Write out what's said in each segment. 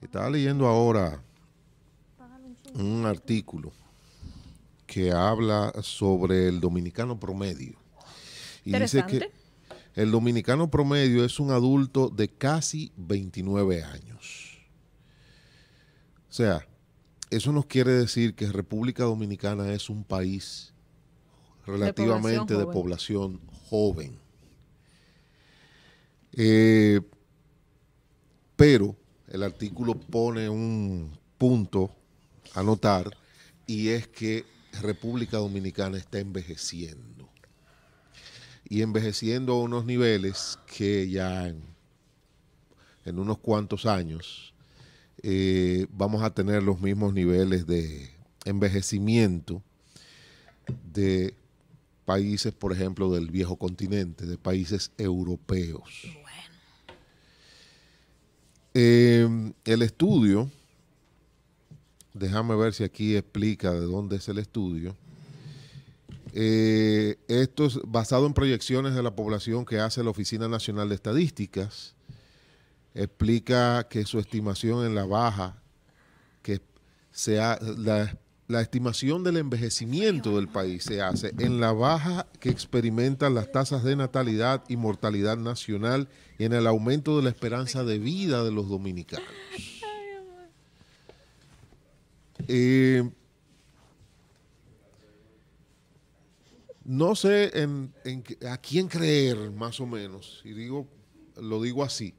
Estaba leyendo ahora un artículo que habla sobre el dominicano promedio. Y dice que el dominicano promedio es un adulto de casi 29 años. O sea, eso nos quiere decir que República Dominicana es un país relativamente de población joven. Eh, pero el artículo pone un punto a notar y es que República Dominicana está envejeciendo. Y envejeciendo a unos niveles que ya en, unos cuantos años eh, vamos a tener los mismos niveles de envejecimiento de países, por ejemplo, del viejo continente, de países europeos. Em, el estudio, déjame ver si aquí explica de dónde es el estudio. Eh, esto es basado en proyecciones de la población que hace la Oficina Nacional de Estadísticas. Explica que su estimación en la baja, que sea, la la estimación del envejecimiento del país se hace en la baja que experimentan las tasas de natalidad y mortalidad nacional y en el aumento de la esperanza de vida de los dominicanos. Eh, no sé a quién creer más o menos, y digo, lo digo así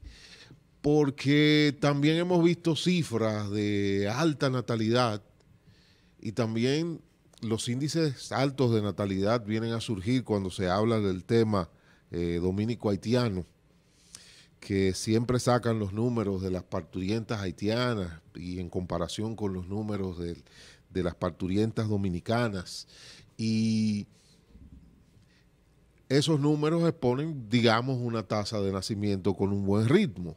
porque también hemos visto cifras de alta natalidad y también los índices altos de natalidad vienen a surgir cuando se habla del tema eh, dominico-haitiano, que siempre sacan los números de las parturientas haitianas y en comparación con los números de, de las parturientas dominicanas. Y esos números exponen, digamos, una tasa de nacimiento con un buen ritmo.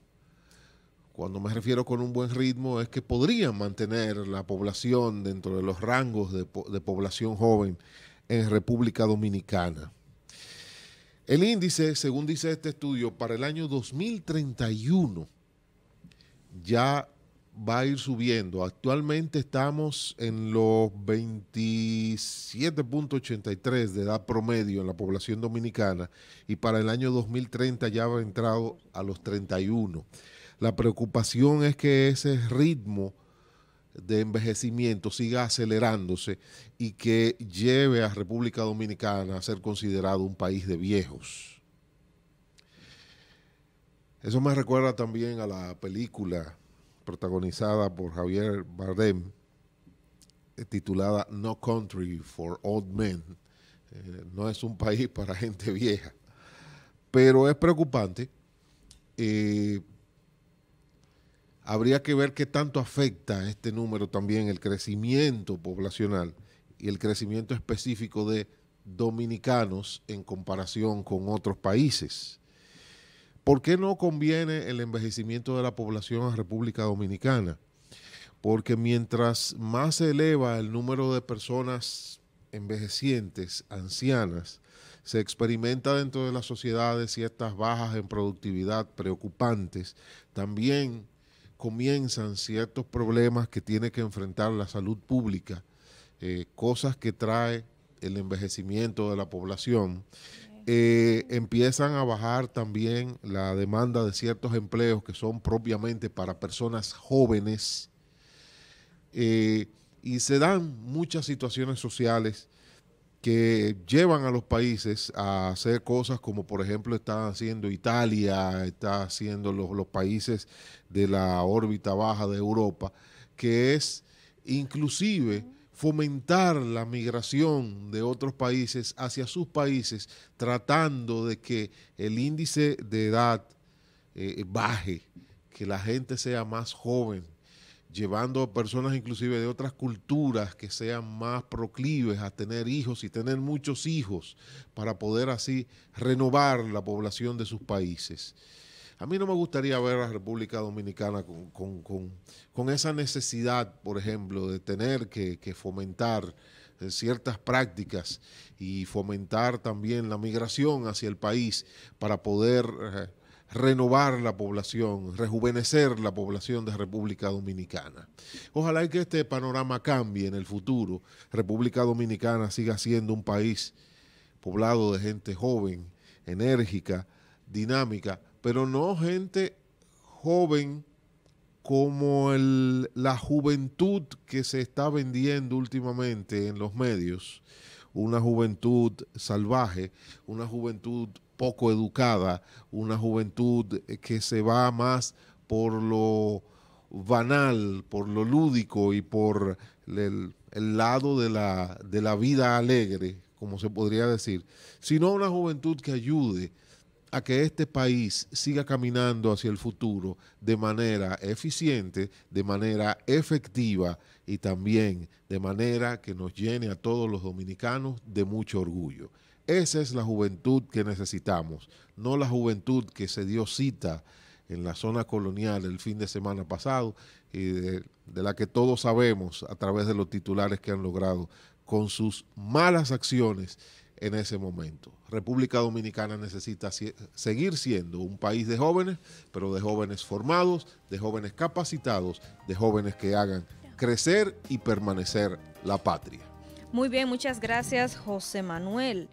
Cuando me refiero con un buen ritmo es que podrían mantener la población dentro de los rangos de, población joven en República Dominicana. El índice, según dice este estudio, para el año 2031 ya va a ir subiendo. Actualmente estamos en los 27.83 de edad promedio en la población dominicana y para el año 2030 ya va entrado a los 31. La preocupación es que ese ritmo de envejecimiento siga acelerándose y que lleve a República Dominicana a ser considerado un país de viejos. Eso me recuerda también a la película protagonizada por Javier Bardem, titulada No Country for Old Men. Eh, no es un país para gente vieja, pero es preocupante. Eh, habría que ver qué tanto afecta este número también el crecimiento poblacional y el crecimiento específico de dominicanos en comparación con otros países. ¿Por qué no conviene el envejecimiento de la población a República Dominicana? Porque mientras más se eleva el número de personas envejecientes, ancianas, se experimenta dentro de las sociedades ciertas bajas en productividad preocupantes. También comienzan ciertos problemas que tiene que enfrentar la salud pública, eh, cosas que trae el envejecimiento de la población, eh, empiezan a bajar también la demanda de ciertos empleos que son propiamente para personas jóvenes eh, y se dan muchas situaciones sociales que llevan a los países a hacer cosas como por ejemplo está haciendo Italia, está haciendo los, países de la órbita baja de Europa, que es inclusive fomentar la migración de otros países hacia sus países, tratando de que el índice de edad eh, baje, que la gente sea más joven, llevando a personas inclusive de otras culturas que sean más proclives a tener hijos y tener muchos hijos para poder así renovar la población de sus países. A mí no me gustaría ver a la República Dominicana con, esa necesidad, por ejemplo, de tener que, que fomentar eh, ciertas prácticas y fomentar también la migración hacia el país para poder eh, renovar la población, rejuvenecer la población de República Dominicana. Ojalá que este panorama cambie en el futuro. República Dominicana siga siendo un país poblado de gente joven, enérgica, dinámica, pero no gente joven como la juventud que se está vendiendo últimamente en los medios, una juventud salvaje, una juventud poco educada, una juventud eh, que se va más por lo banal, por lo lúdico y por el, lado de la, de la vida alegre, como se podría decir, sino una juventud que ayude a que este país siga caminando hacia el futuro de manera eficiente, de manera efectiva y también de manera que nos llene a todos los dominicanos de mucho orgullo. Esa es la juventud que necesitamos, no la juventud que se dio cita en la zona colonial el fin de semana pasado y de, la que todos sabemos a través de los titulares que han logrado con sus malas acciones en ese momento. República Dominicana necesita seguir siendo un país de jóvenes, pero de jóvenes formados, de jóvenes capacitados, de jóvenes que hagan crecer y permanecer la patria. Muy bien, muchas gracias José Manuel.